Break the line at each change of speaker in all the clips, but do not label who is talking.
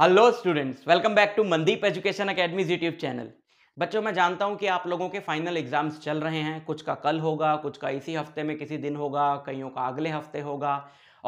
Hello students welcome back to Mandeep education academies YouTube channel बच्चों मैं जानता हूं कि आप लोगों के फाइनल एग्जाम्स चल रहे हैं कुछ का कल होगा कुछ का इसी हफ्ते में किसी दिन होगा कईयों का अगले हफ्ते होगा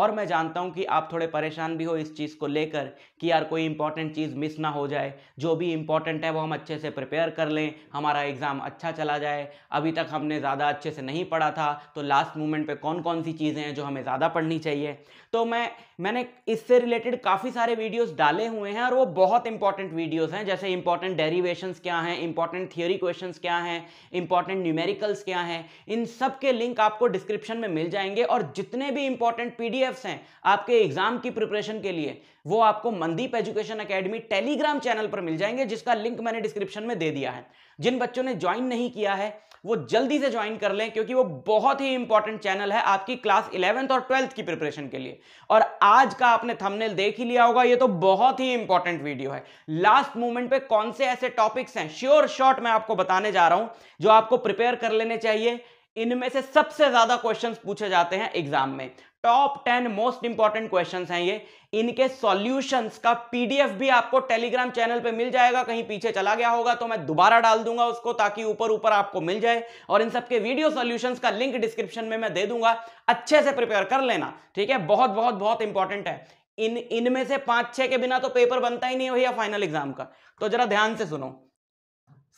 और मैं जानता हूँ कि आप थोड़े परेशान भी हो इस चीज़ को लेकर कि यार कोई इंपॉर्टेंट चीज़ मिस ना हो जाए जो भी इंपॉर्टेंट है वो हम अच्छे से प्रिपेयर कर लें हमारा एग्ज़ाम अच्छा चला जाए अभी तक हमने ज़्यादा अच्छे से नहीं पढ़ा था तो लास्ट मोमेंट पर कौन कौन सी चीज़ें हैं जो हमें ज़्यादा पढ़नी चाहिए तो मैं मैंने इससे रिलेटेड काफ़ी सारे वीडियोज़ डाले हुए हैं और वो बहुत इंपॉर्टेंट वीडियोज़ हैं जैसे इंपॉर्टेंट डेरीवेशन क्या हैं इंपॉर्टेंट थियोरी क्वेश्चन क्या हैं इंपॉर्टेंट न्यूमेरिकल्स क्या हैं इन सब के लिंक आपको डिस्क्रिप्शन में मिल जाएंगे और जितने भी इंपॉर्टेंट पी पीडीएफ्स हैं आपके एग्जाम की प्रिपरेशन के लिए वो आपको Mandeep education academy Telegram channel पर मिल जाएंगे जिसका लिंक मैंने डिस्क्रिप्शन में दे दिया है जिन बच्चों ने ज्वाइन नहीं किया है वो जल्दी से ज्वाइन कर लें क्योंकि वो बहुत ही इंपॉर्टेंट चैनल है आपकी क्लास इलेवेंथ और ट्वेल्थ की प्रिपरेशन के लिए और आज का आपने थंबनेल देख ही लिया होगा ये तो बहुत ही इंपॉर्टेंट वीडियो है लास्ट मोमेंट पे कौन से ऐसे टॉपिक्स हैं श्योर शॉर्ट मैं आपको बताने जा रहा हूं जो आपको प्रिपेयर कर लेने चाहिए इनमें से सबसे ज्यादा क्वेश्चन पूछे जाते हैं एग्जाम में top ten most important question हैं ये इनके सॉल्यूशंस का पीडीएफ भी आपको टेलीग्राम चैनल पे मिल जाएगा कहीं पीछे चला गया होगा तो मैं दोबारा डाल दूंगा उसको ताकि ऊपर ऊपर आपको मिल जाए और इन सबके वीडियो सॉल्यूशंस का लिंक डिस्क्रिप्शन में मैं दे दूंगा अच्छे से प्रिपेयर कर लेना ठीक है बहुत बहुत बहुत इंपॉर्टेंट है इन इनमें से पांच छह के बिना तो पेपर बनता ही नहीं भैया फाइनल एग्जाम का तो जरा ध्यान से सुनो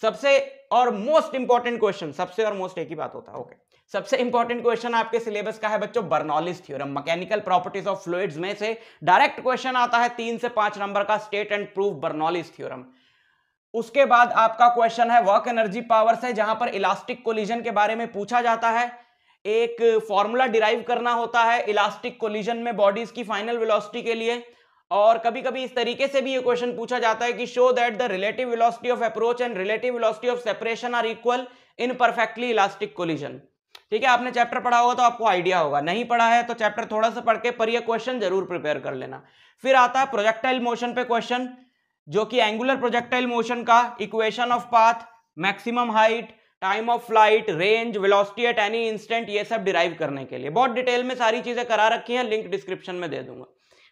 सबसे और मोस्ट इंपॉर्टेंट क्वेश्चन सबसे और मोस्ट एक ही बात होता है ओके okay. सबसे इंपॉर्टेंट क्वेश्चन आपके सिलेबस का है बच्चों Bernoulli's theorem mechanical properties of fluids में से डायरेक्ट क्वेश्चन आता है तीन से पांच नंबर का state and proof Bernoulli's theorem उसके बाद आपका क्वेश्चन है वर्क एनर्जी पावर से जहां पर इलास्टिक कोलिजन के बारे में पूछा जाता है एक फॉर्मूला डिराइव करना होता है इलास्टिक कोलिजन में बॉडीज की फाइनल वेलोसिटी के लिए और कभी कभी इस तरीके से भी ये क्वेश्चन पूछा जाता है कि show that the relative velocity of approach and relative velocity of separation are equal in perfectly elastic collision ठीक है आपने चैप्टर पढ़ा होगा तो आपको आइडिया होगा नहीं पढ़ा है तो चैप्टर थोड़ा सा पढ़ के पर यह क्वेश्चन जरूर प्रिपेयर कर लेना फिर आता है प्रोजेक्टाइल मोशन पे क्वेश्चन जो कि एंगुलर प्रोजेक्टाइल मोशन का equation of path maximum height time of flight range velocity at any instant ये सब डिराइव करने के लिए बहुत डिटेल में सारी चीजें करा रखी हैं लिंक डिस्क्रिप्शन में दे दूंगा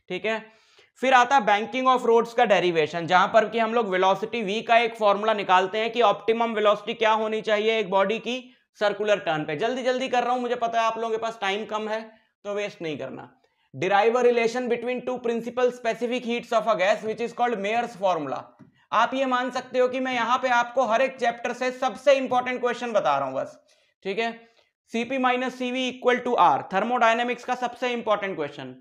ठीक है फिर आता है बैंकिंग ऑफ रोड्स का डेरिवेशन जहां पर कि हम लोग वेलोसिटी वी का एक फॉर्मूला निकालते हैं कि ऑप्टिमम वेलोसिटी क्या होनी चाहिए एक बॉडी की सर्कुलर टर्न पे जल्दी जल्दी कर रहा हूं मुझे पता है आप लोगों के पास टाइम कम है तो वेस्ट नहीं करना derive relation between two principal specific heats of a gas which is called Mayer's formula आप ये मान सकते हो कि मैं यहाँ पे आपको हर एक चैप्टर से सबसे इंपॉर्टेंट क्वेश्चन बता रहा हूं बस ठीक है CP minus CV equal to R thermodynamics का सबसे important question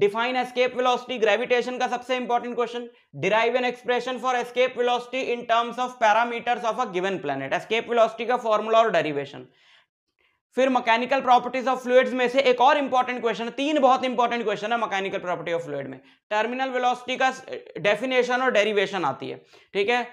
define escape velocity gravitation का सबसे important question derive an expression for escape velocity in terms of parameters of a given planet escape velocity का formula और derivation फिर mechanical properties of fluids में से एक और इंपॉर्टेंट क्वेश्चन तीन बहुत इंपॉर्टेंट क्वेश्चन है मैकेनिकल प्रॉपर्टी ऑफ फ्लूइड में टर्मिनल वेलोसिटी का डेफिनेशन और डेरिवेशन आती है ठीक है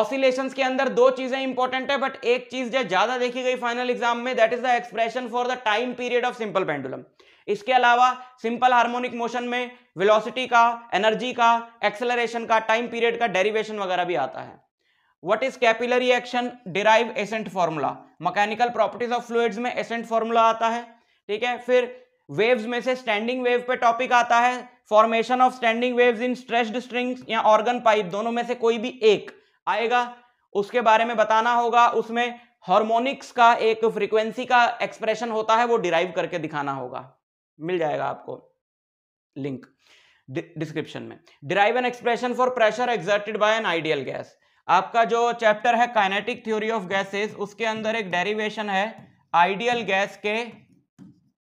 ऑसिलेशन के अंदर दो चीजें इंपॉर्टेंट है बट एक चीज जो ज्यादा देखी गई फाइनल एग्जाम में that is the expression for the time period of simple pendulum इसके अलावा सिंपल हार्मोनिक मोशन में वेलोसिटी का एनर्जी का एक्सेलरेशन का टाइम पीरियड का डेरिवेशन वगैरह भी आता है what is capillary action derive ascent formula mechanical properties of fluids में एसेंट फॉर्मूला आता है ठीक है फिर वेव्स में से स्टैंडिंग वेव पे टॉपिक आता है formation of standing waves in stressed strings या ऑर्गन पाइप दोनों में से कोई भी एक आएगा उसके बारे में बताना होगा उसमें हार्मोनिक्स का एक फ्रीक्वेंसी का एक्सप्रेशन होता है वो डिराइव करके दिखाना होगा मिल जाएगा आपको लिंक डिस्क्रिप्शन में derive an expression for pressure exerted by an ideal gas आपका जो चैप्टर है काइनेटिक थ्योरी ऑफ गैसेस उसके अंदर एक डेरिवेशन है आइडियल गैस के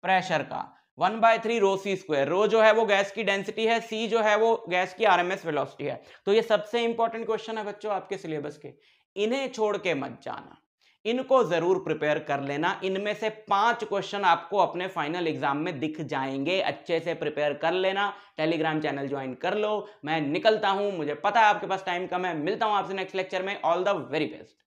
प्रेशर का one by three rho c square rho जो है वो गैस की डेंसिटी है सी जो है वो गैस की आरएमएस वेलोसिटी है तो ये सबसे इंपॉर्टेंट क्वेश्चन है बच्चों आपके सिलेबस के इन्हें छोड़ के मत जाना इनको जरूर प्रिपेयर कर लेना इनमें से पांच क्वेश्चन आपको अपने फाइनल एग्जाम में दिख जाएंगे अच्छे से प्रिपेयर कर लेना टेलीग्राम चैनल ज्वाइन कर लो मैं निकलता हूं मुझे पता है आपके पास टाइम कम है मिलता हूं आपसे नेक्स्ट लेक्चर में ऑल द वेरी बेस्ट